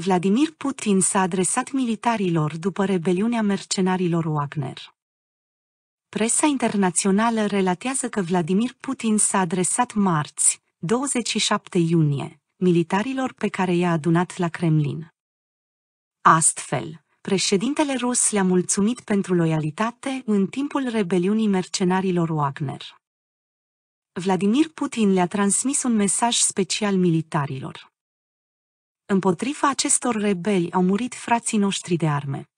Vladimir Putin s-a adresat militarilor după rebeliunea mercenarilor Wagner. Presa internațională relatează că Vladimir Putin s-a adresat marți, 27 iunie, militarilor pe care i-a adunat la Kremlin. Astfel, președintele rus le-a mulțumit pentru loialitate în timpul rebeliunii mercenarilor Wagner. Vladimir Putin le-a transmis un mesaj special militarilor. Împotriva acestor rebeli au murit frații noștri de arme.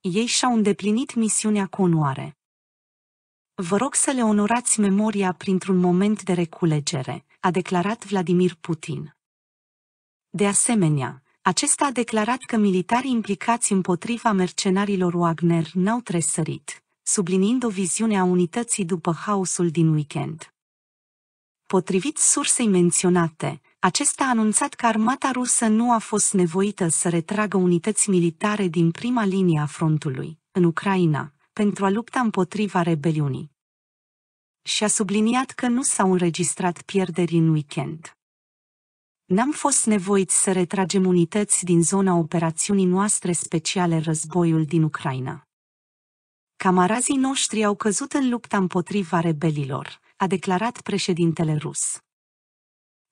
Ei și-au îndeplinit misiunea cu onoare. Vă rog să le onorați memoria printr-un moment de reculegere, a declarat Vladimir Putin. De asemenea, acesta a declarat că militarii implicați împotriva mercenarilor Wagner n-au tresărit, subliniind o viziune a unității după haosul din weekend. Potrivit sursei menționate, acesta a anunțat că armata rusă nu a fost nevoită să retragă unități militare din prima linie a frontului, în Ucraina, pentru a lupta împotriva rebeliunii. Și a subliniat că nu s-au înregistrat pierderi în weekend. N-am fost nevoiți să retragem unități din zona operațiunii noastre speciale războiul din Ucraina. Camarazii noștri au căzut în lupta împotriva rebelilor, a declarat președintele rus.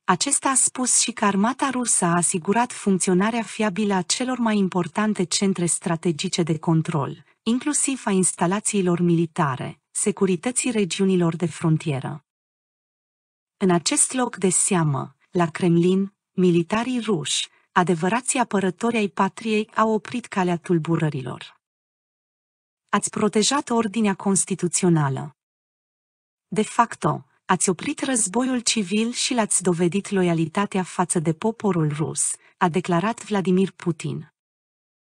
Acesta a spus și că armata rusă a asigurat funcționarea fiabilă a celor mai importante centre strategice de control, inclusiv a instalațiilor militare, securității regiunilor de frontieră. În acest loc de seamă, la Kremlin, militarii ruși, adevărații apărători ai patriei, au oprit calea tulburărilor. Ați protejat ordinea constituțională. De facto, ați oprit războiul civil și l-ați dovedit loialitatea față de poporul rus, a declarat Vladimir Putin.